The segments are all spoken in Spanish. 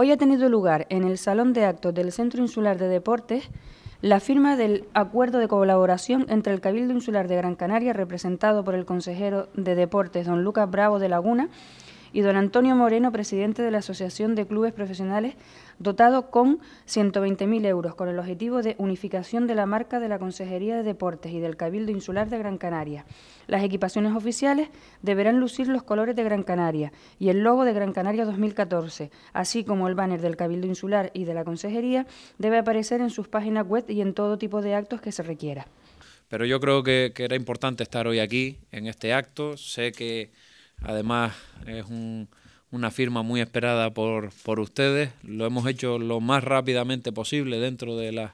Hoy ha tenido lugar en el Salón de Actos del Centro Insular de Deportes la firma del acuerdo de colaboración entre el Cabildo Insular de Gran Canaria, representado por el consejero de Deportes, don Lucas Bravo de Laguna, y don Antonio Moreno, presidente de la Asociación de Clubes Profesionales, dotado con 120.000 euros, con el objetivo de unificación de la marca de la Consejería de Deportes y del Cabildo Insular de Gran Canaria. Las equipaciones oficiales deberán lucir los colores de Gran Canaria y el logo de Gran Canaria 2014, así como el banner del Cabildo Insular y de la Consejería debe aparecer en sus páginas web y en todo tipo de actos que se requiera. Pero yo creo que, que era importante estar hoy aquí, en este acto. Sé que Además, es un, una firma muy esperada por, por ustedes. Lo hemos hecho lo más rápidamente posible dentro de las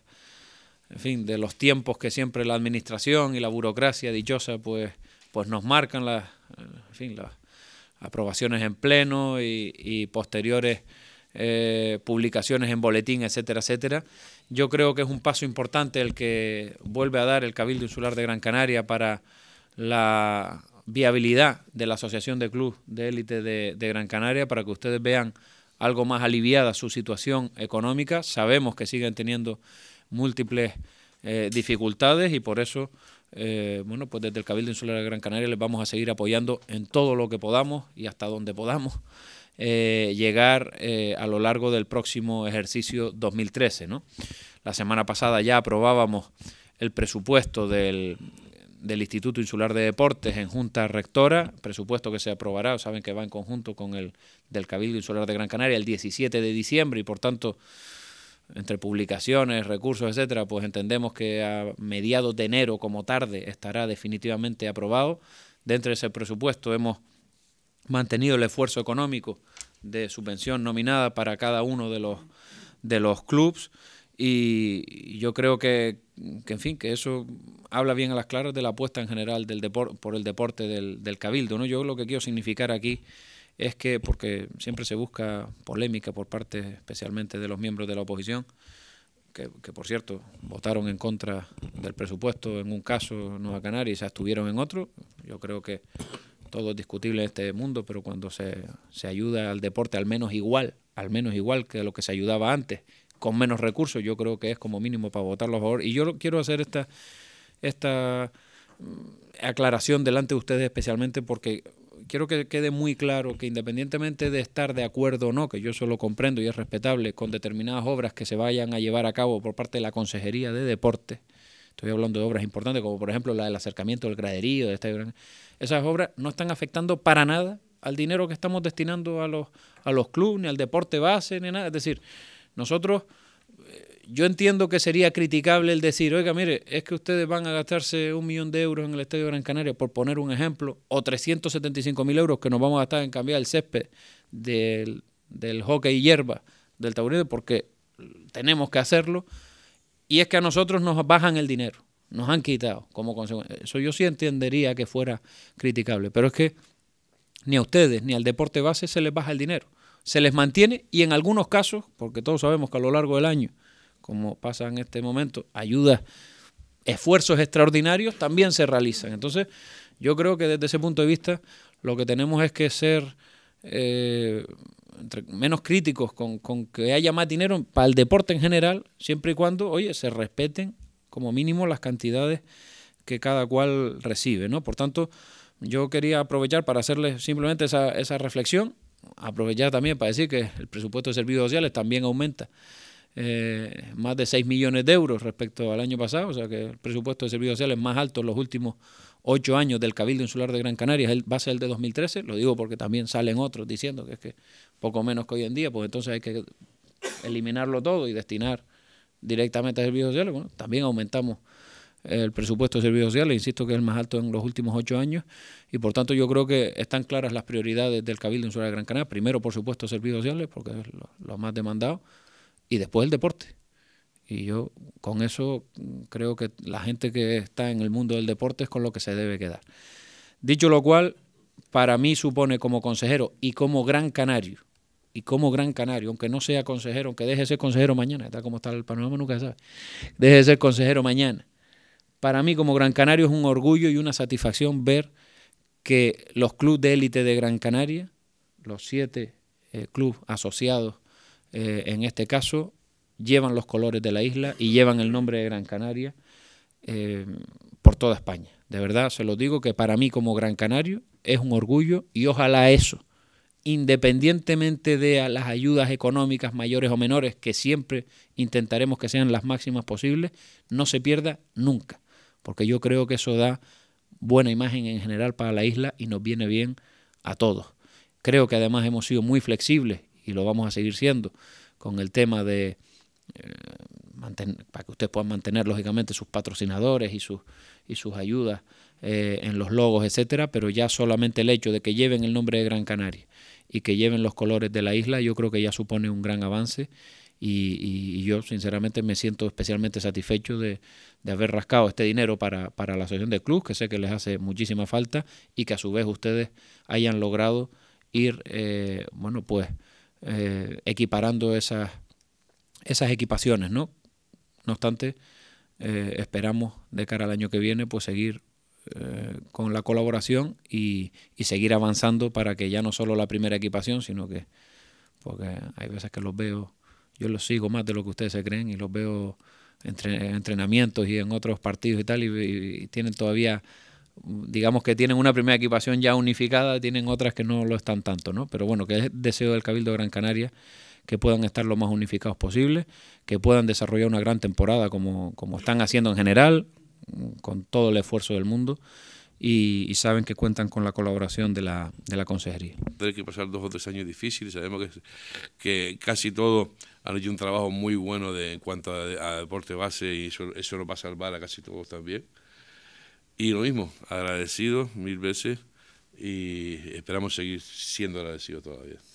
fin, de los tiempos que siempre la administración y la burocracia dichosa pues, pues nos marcan las, en fin, las aprobaciones en pleno y, posteriores eh, publicaciones en boletín, etcétera, etcétera. Yo creo que es un paso importante el que vuelve a dar el Cabildo Insular de Gran Canaria para la viabilidad de la Asociación de Club de Élite de, Gran Canaria para que ustedes vean algo más aliviada su situación económica. Sabemos que siguen teniendo múltiples eh, dificultades y por eso, eh, bueno, pues desde el Cabildo Insular de Gran Canaria les vamos a seguir apoyando en todo lo que podamos y hasta donde podamos eh, llegar a lo largo del próximo ejercicio 2013. La semana pasada ya aprobábamos el presupuesto del del Instituto Insular de Deportes en Junta Rectora, presupuesto que se aprobará, saben que va en conjunto con el del Cabildo Insular de Gran Canaria el 17 de diciembre y por tanto entre publicaciones, recursos, etcétera, pues entendemos que a mediados de enero como tarde estará definitivamente aprobado. Dentro de ese presupuesto hemos mantenido el esfuerzo económico de subvención nominada para cada uno de los de los clubs y yo creo que, que en fin, que eso habla bien a las claras de la apuesta en general del deporte por el deporte del, cabildo. ¿no? Yo lo que quiero significar aquí es que, porque siempre se busca polémica por parte especialmente de los miembros de la oposición, que, por cierto votaron en contra del presupuesto en un caso, Nueva Canaria, y se abstuvieron en otro. Yo creo que todo es discutible en este mundo, pero cuando se, se ayuda al deporte al menos igual, al menos igual que lo que se ayudaba antes, con menos recursos, yo creo que es como mínimo para votarlo a favor. Y yo quiero hacer esta esta mm, aclaración delante de ustedes especialmente porque quiero que quede muy claro que independientemente de estar de acuerdo o no, que yo eso lo comprendo y es respetable, con determinadas obras que se vayan a llevar a cabo por parte de la Consejería de Deporte, estoy hablando de obras importantes como por ejemplo la del acercamiento del graderío, de este esas obras no están afectando para nada al dinero que estamos destinando a los, a los clubes, ni al deporte base, ni nada. Es decir, nosotros yo entiendo que sería criticable el decir, oiga, mire, es que ustedes van a gastarse un millón de euros en el Estadio Gran Canaria, por poner un ejemplo, o 375 mil euros que nos vamos a gastar en cambiar el césped del, del hockey hierba del taurino, porque tenemos que hacerlo, y es que a nosotros nos bajan el dinero, nos han quitado como consecuencia. Eso yo sí entendería que fuera criticable, pero es que ni a ustedes ni al deporte base se les baja el dinero, se les mantiene y en algunos casos, porque todos sabemos que a lo largo del año, como pasa en este momento, ayudas, esfuerzos extraordinarios, también se realizan. Entonces, yo creo que desde ese punto de vista lo que tenemos es que ser eh, menos críticos con, que haya más dinero para el deporte en general, siempre y cuando, oye, se respeten como mínimo las cantidades que cada cual recibe, Por tanto, yo quería aprovechar para hacerles simplemente esa, esa reflexión, aprovechar también para decir que el presupuesto de servicios sociales también aumenta eh, más de 6 millones de euros respecto al año pasado, o sea que el presupuesto de servicios sociales más alto en los últimos ocho años del Cabildo Insular de Gran Canaria va a ser el de 2013, lo digo porque también salen otros diciendo que es que poco menos que hoy en día, pues entonces hay que eliminarlo todo y destinar directamente a servicios sociales. también aumentamos el presupuesto de servicios sociales, insisto que es el más alto en los últimos ocho años, y por tanto yo creo que están claras las prioridades del Cabildo Insular de Gran Canaria. Primero, por supuesto, servicios sociales, porque es lo más demandado y después el deporte. Y yo con eso creo que la gente que está en el mundo del deporte es con lo que se debe quedar. Dicho lo cual, para mí supone como consejero y como gran canario, y como gran canario, aunque no sea consejero, aunque deje de ser consejero mañana, está como está el panorama, nunca sabe, deje de ser consejero mañana. Para mí como gran canario es un orgullo y una satisfacción ver que los clubes de élite de Gran Canaria, los siete eh, clubes asociados eh, en este caso, llevan los colores de la isla y llevan el nombre de Gran Canaria eh, por toda España. De verdad, se lo digo que para mí como Gran Canario es un orgullo y ojalá eso, independientemente de las ayudas económicas mayores o menores, que siempre intentaremos que sean las máximas posibles, no se pierda nunca, porque yo creo que eso da buena imagen en general para la isla y nos viene bien a todos. Creo que además hemos sido muy flexibles y lo vamos a seguir siendo con el tema de eh, para que ustedes puedan mantener lógicamente sus patrocinadores y sus y sus ayudas eh, en los logos, etcétera, pero ya solamente el hecho de que lleven el nombre de Gran Canaria y que lleven los colores de la isla, yo creo que ya supone un gran avance y, yo sinceramente me siento especialmente satisfecho de, de haber rascado este dinero para, para, la asociación de club, que sé que les hace muchísima falta y que a su vez ustedes hayan logrado ir, eh, bueno, pues eh, equiparando esas, esas equipaciones, ¿no? No obstante, eh, esperamos de cara al año que viene pues seguir eh, con la colaboración y, y, seguir avanzando para que ya no solo la primera equipación, sino que, porque hay veces que los veo, yo los sigo más de lo que ustedes se creen y los veo en entre, entrenamientos y en otros partidos y tal, y tienen todavía digamos que tienen una primera equipación ya unificada, tienen otras que no lo están tanto, ¿no? Pero bueno, que es deseo del Cabildo de Gran Canaria que puedan estar lo más unificados posible, que puedan desarrollar una gran temporada como, como están haciendo en general, con todo el esfuerzo del mundo. Y, saben que cuentan con la colaboración de la, de la consejería. Tiene que pasar dos o tres años difíciles, sabemos que, que casi todos han hecho un trabajo muy bueno de, en cuanto a, deporte base y eso, eso nos va a salvar a casi todos también. Y lo mismo, agradecido mil veces y esperamos seguir siendo agradecidos todavía.